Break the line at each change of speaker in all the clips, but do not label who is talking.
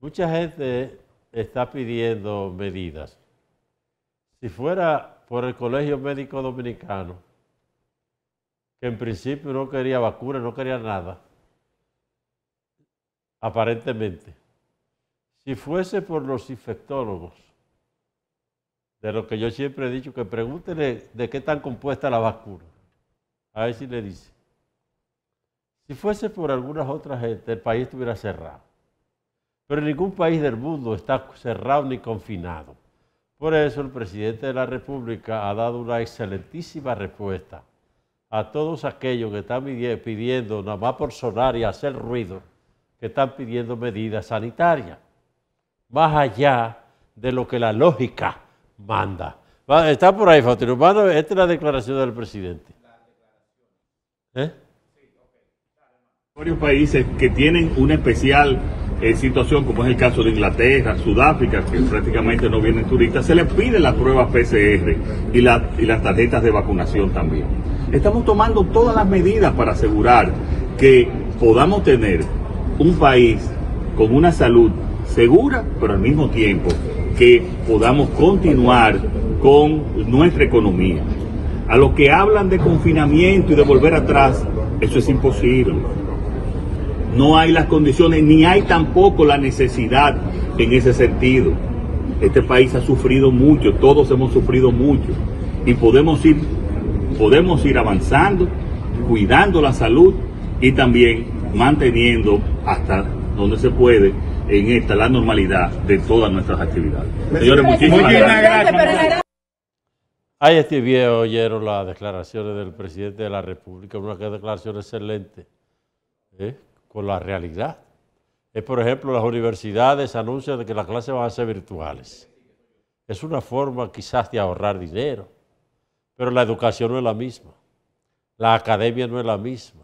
Mucha gente está pidiendo medidas. Si fuera por el Colegio Médico Dominicano, que en principio no quería vacunas, no quería nada, aparentemente, si fuese por los infectólogos, de lo que yo siempre he dicho, que pregúntenle de qué tan compuesta la vacuna. A ver si le dice. Si fuese por algunas otras gente, el país estuviera cerrado pero ningún país del mundo está cerrado ni confinado. Por eso el presidente de la República ha dado una excelentísima respuesta a todos aquellos que están pidiendo, nada más por sonar y hacer ruido, que están pidiendo medidas sanitarias, más allá de lo que la lógica manda. Está por ahí, Faustino. esta es la declaración del presidente.
¿Eh? Varios países que tienen una especial en eh, situación, como es el caso de Inglaterra, Sudáfrica, que prácticamente no vienen turistas, se les pide las pruebas PCR y, y las tarjetas de vacunación también. Estamos tomando todas las medidas para asegurar que podamos tener un país con una salud segura, pero al mismo tiempo que podamos continuar con nuestra economía. A los que hablan de confinamiento y de volver atrás, eso es imposible. No hay las condiciones, ni hay tampoco la necesidad en ese sentido. Este país ha sufrido mucho, todos hemos sufrido mucho y podemos ir, podemos ir avanzando, cuidando la salud y también manteniendo hasta donde se puede
en esta la normalidad de todas nuestras actividades. Señores, muchísimas gracias. Ahí este oyeron las declaraciones del presidente de la República, una declaración excelente. ¿Eh? con la realidad. Es, por ejemplo, las universidades anuncian que las clases van a ser virtuales. Es una forma quizás de ahorrar dinero, pero la educación no es la misma. La academia no es la misma.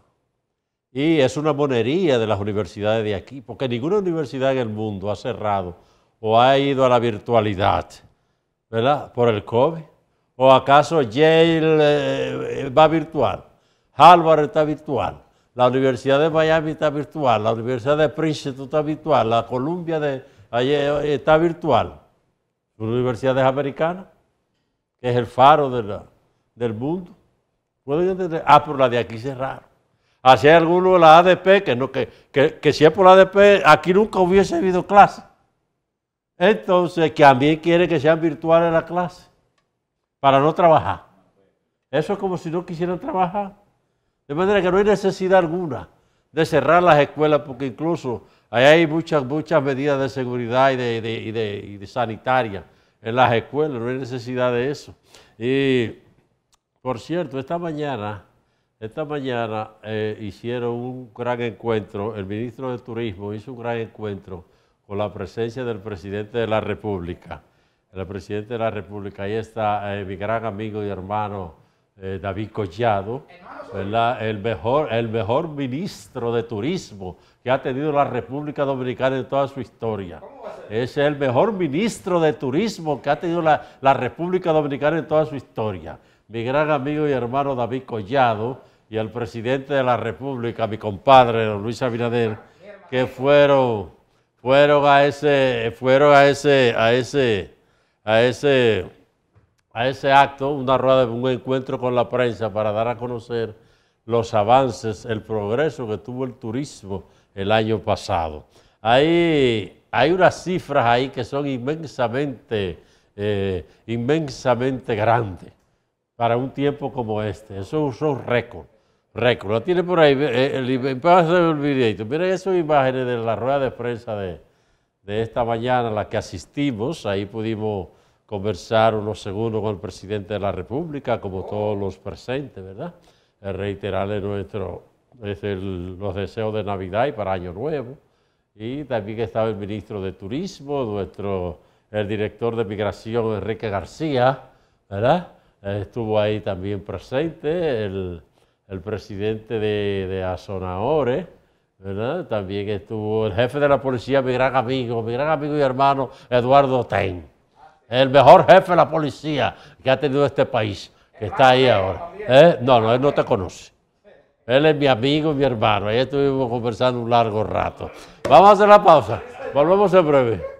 Y es una monería de las universidades de aquí, porque ninguna universidad en el mundo ha cerrado o ha ido a la virtualidad, ¿verdad? Por el COVID. ¿O acaso Yale eh, va virtual? Harvard está virtual la Universidad de Miami está virtual, la Universidad de Princeton está virtual, la Columbia de, está virtual. Son universidades americanas, que es el faro del mundo. Ah, por la de aquí cerraron. Así hay algunos de la ADP, que, no, que, si es por la ADP, aquí nunca hubiese habido clase. Entonces, que también quiere que sean virtuales las clases, para no trabajar. Eso es como si no quisieran trabajar. De manera que no hay necesidad alguna de cerrar las escuelas porque incluso hay muchas, muchas medidas de seguridad y de, sanitaria en las escuelas, no hay necesidad de eso. Y por cierto, esta mañana, esta mañana eh, hicieron un gran encuentro, el ministro de Turismo hizo un gran encuentro con la presencia del presidente de la República. El presidente de la República, ahí está eh, mi gran amigo y hermano eh, David Collado, El, mejor, el mejor ministro de turismo que ha tenido la República Dominicana en toda su historia. Es el mejor ministro de turismo que ha tenido la, República Dominicana en toda su historia. Mi gran amigo y hermano David Collado y el presidente de la República, mi compadre Luis Abinader, que fueron, fueron a ese, fueron a ese, a ese, a ese a ese acto, una rueda de un encuentro con la prensa para dar a conocer los avances, el progreso que tuvo el turismo el año pasado. hay unas cifras ahí que son inmensamente, eh, inmensamente grandes para un tiempo como este. Eso es un récord. Récord. Lo tiene por ahí. Eh, el, el videito. Miren esas imágenes de la rueda de prensa de, de esta mañana a la que asistimos. Ahí pudimos conversar unos segundos con el presidente de la República, como todos los presentes, ¿verdad? Reiterarle nuestro, es los deseos de Navidad y para Año Nuevo. Y también estaba el ministro de Turismo, nuestro, el director de Migración, Enrique García, ¿verdad? Estuvo ahí también presente, el, presidente de, de ¿verdad? También estuvo el jefe de la policía, mi gran amigo, mi gran amigo y hermano, Eduardo Ten el mejor jefe de la policía que ha tenido este país, que está ahí ahora. ¿Eh? No, no, él no te conoce. Él es mi amigo y mi hermano. Ahí estuvimos conversando un largo rato. Vamos a hacer la pausa. Volvemos en breve.